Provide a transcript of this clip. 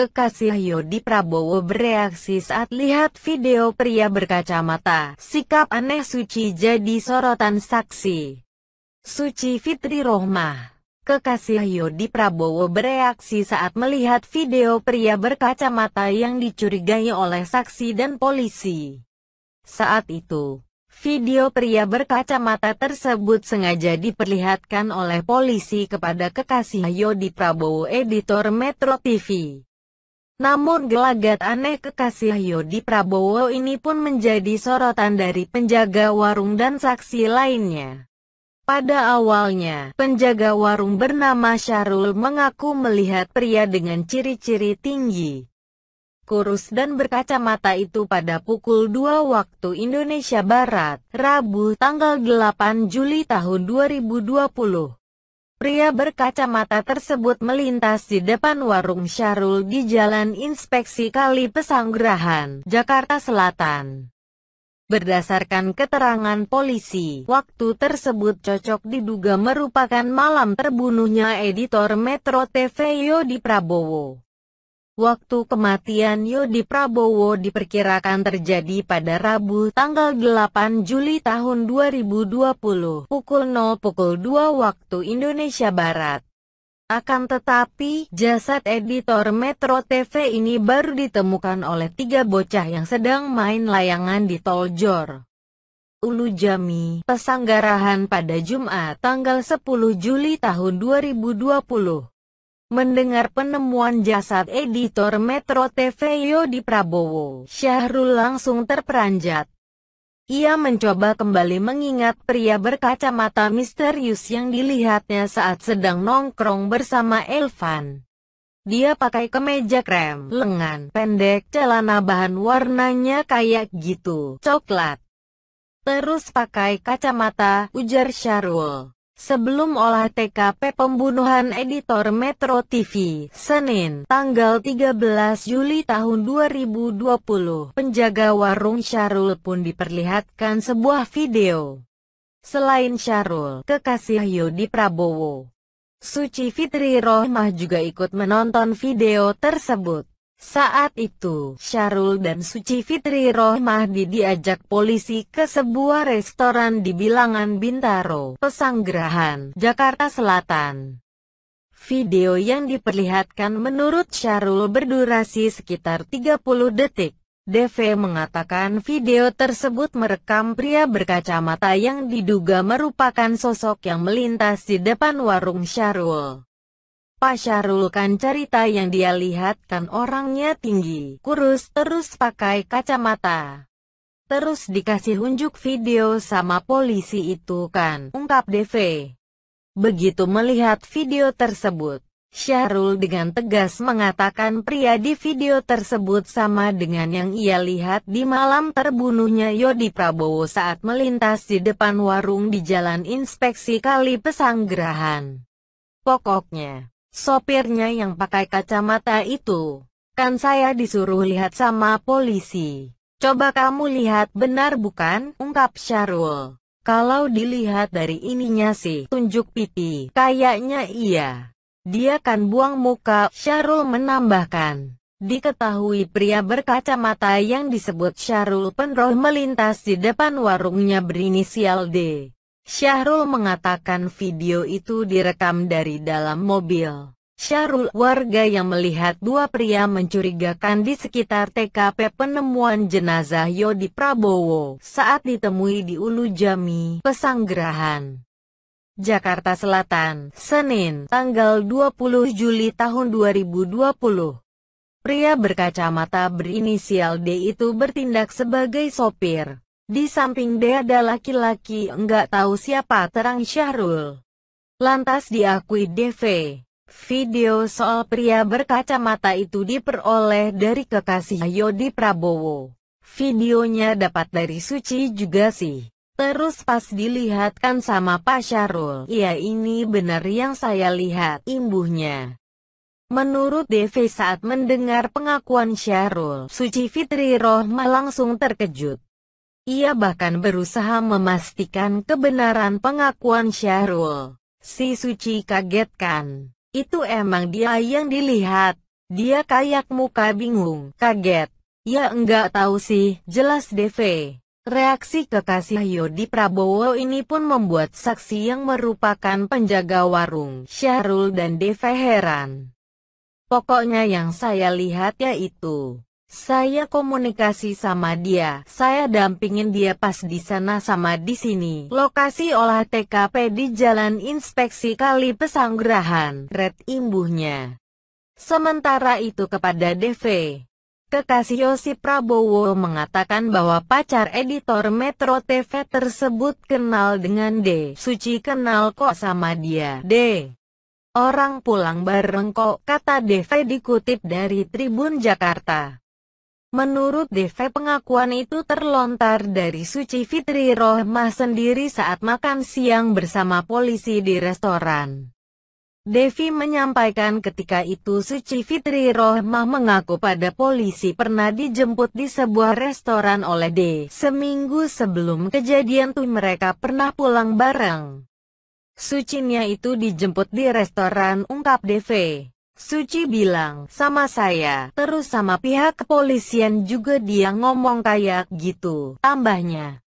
kekasih Yodi Prabowo bereaksi saat lihat video pria berkacamata. Sikap aneh Suci jadi sorotan saksi. Suci Fitri Rohmah Kekasih Yodi Prabowo bereaksi saat melihat video pria berkacamata yang dicurigai oleh saksi dan polisi. Saat itu, Video pria berkacamata tersebut sengaja diperlihatkan oleh polisi kepada kekasih Yodi Prabowo editor Metro TV. Namun gelagat aneh kekasih Yodi Prabowo ini pun menjadi sorotan dari penjaga warung dan saksi lainnya. Pada awalnya, penjaga warung bernama Syarul mengaku melihat pria dengan ciri-ciri tinggi, kurus dan berkacamata itu pada pukul 2 waktu Indonesia Barat, Rabu tanggal 8 Juli tahun 2020. Pria berkacamata tersebut melintas di depan warung Syarul di Jalan Inspeksi Kali Pesanggerahan, Jakarta Selatan. Berdasarkan keterangan polisi, waktu tersebut cocok diduga merupakan malam terbunuhnya editor Metro TV Yodi Prabowo. Waktu kematian Yodi Prabowo diperkirakan terjadi pada Rabu tanggal 8 Juli tahun 2020 pukul 0 pukul 2 waktu Indonesia Barat. Akan tetapi, jasad editor Metro TV ini baru ditemukan oleh tiga bocah yang sedang main layangan di Tol Jor. Ulu Jami, Pesanggarahan pada Jumat tanggal 10 Juli tahun 2020. Mendengar penemuan jasad editor Metro TV Yodi Prabowo, Syahrul langsung terperanjat. Ia mencoba kembali mengingat pria berkacamata misterius yang dilihatnya saat sedang nongkrong bersama Elvan. Dia pakai kemeja krem, lengan pendek, celana bahan warnanya kayak gitu, coklat. Terus pakai kacamata, ujar Syahrul. Sebelum olah TKP pembunuhan editor Metro TV, Senin, tanggal 13 Juli tahun 2020, penjaga warung Syarul pun diperlihatkan sebuah video. Selain Syarul, kekasih Yudi Prabowo, Suci Fitri Rohmah juga ikut menonton video tersebut. Saat itu, Syarul dan Suci Fitri Rohmahdi diajak polisi ke sebuah restoran di bilangan Bintaro, Pesanggerahan, Jakarta Selatan. Video yang diperlihatkan menurut Syarul berdurasi sekitar 30 detik. DV mengatakan video tersebut merekam pria berkacamata yang diduga merupakan sosok yang melintas di depan warung Syarul. Pak Pasyarul kan cerita yang dia lihat kan orangnya tinggi, kurus, terus pakai kacamata. Terus dikasih unjuk video sama polisi itu kan, ungkap DV. Begitu melihat video tersebut, Syahrul dengan tegas mengatakan pria di video tersebut sama dengan yang ia lihat di malam terbunuhnya Yodi Prabowo saat melintas di depan warung di Jalan Inspeksi Kali Pesanggerahan. Pokoknya, Sopirnya yang pakai kacamata itu. Kan saya disuruh lihat sama polisi. Coba kamu lihat benar bukan? Ungkap Syarul. Kalau dilihat dari ininya sih, tunjuk pipi. Kayaknya iya. Dia kan buang muka, Syarul menambahkan. Diketahui pria berkacamata yang disebut Syarul Penroh melintas di depan warungnya berinisial D. Syahrul mengatakan video itu direkam dari dalam mobil. Syahrul, warga yang melihat dua pria mencurigakan di sekitar TKP penemuan jenazah Yodi Prabowo saat ditemui di Ulu Jami, Pesanggerahan. Jakarta Selatan, Senin, tanggal 20 Juli tahun 2020. Pria berkacamata berinisial D itu bertindak sebagai sopir. Di samping dia ada laki-laki enggak tahu siapa terang Syahrul. Lantas diakui DV. Video soal pria berkacamata itu diperoleh dari kekasih Yodi Prabowo. Videonya dapat dari Suci juga sih. Terus pas dilihatkan sama Pak Syahrul, ya ini benar yang saya lihat imbuhnya. Menurut DV saat mendengar pengakuan Syahrul, Suci Fitri Rohma langsung terkejut. Ia bahkan berusaha memastikan kebenaran pengakuan Syahrul. Si Suci kagetkan. Itu emang dia yang dilihat. Dia kayak muka bingung, kaget. Ya enggak tahu sih, jelas DV. Reaksi kekasih Yodi Prabowo ini pun membuat saksi yang merupakan penjaga warung, Syahrul dan DV heran. Pokoknya yang saya lihat yaitu, saya komunikasi sama dia, saya dampingin dia pas di sana sama di sini. Lokasi olah TKP di Jalan Inspeksi Kali Pesanggerahan, red imbuhnya. Sementara itu kepada DV, kekasih Yosi Prabowo mengatakan bahwa pacar editor Metro TV tersebut kenal dengan D. Suci kenal kok sama dia, D. Orang pulang bareng kok, kata DV dikutip dari Tribun Jakarta. Menurut DV pengakuan itu terlontar dari Suci Fitri Rohmah sendiri saat makan siang bersama polisi di restoran. Devi menyampaikan ketika itu Suci Fitri Rohmah mengaku pada polisi pernah dijemput di sebuah restoran oleh D. Seminggu sebelum kejadian tuh mereka pernah pulang bareng. Sucinya itu dijemput di restoran ungkap Devi. Suci bilang, sama saya, terus sama pihak kepolisian juga dia ngomong kayak gitu, tambahnya.